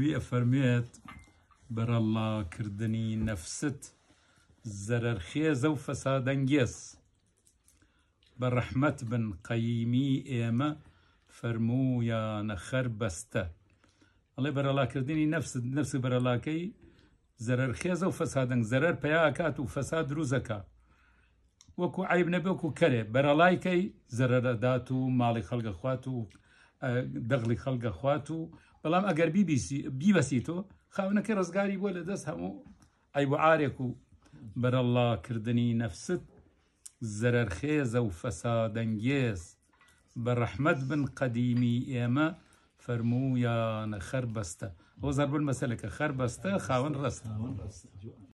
حوی ئەفەرمێت بەرەڵاکردنی نەفست زەرەرخێزە و فەسادەنگێز بە ڕەحمەت بن فرمو يا نخر بستة الله بر الله كردني نفس بەرەڵاکەی زەرەرخێزە و فەسادنگ زەرەر پێیاکات و فەساد دروزەکە وەکو عیب كره بر الله كي زرر داتو مالي خلق و سي بي بسيتو و كي ئەگەر بیبەسیتۆ دس ڕزگاری اي بو عاركو بر الله كردني نفست زرر خيز و فساد بە ڕەحمد بن قديمي ايما فرمو يا نخربسته هو زەربن مەسلەکە خربسته خاون ڕستە.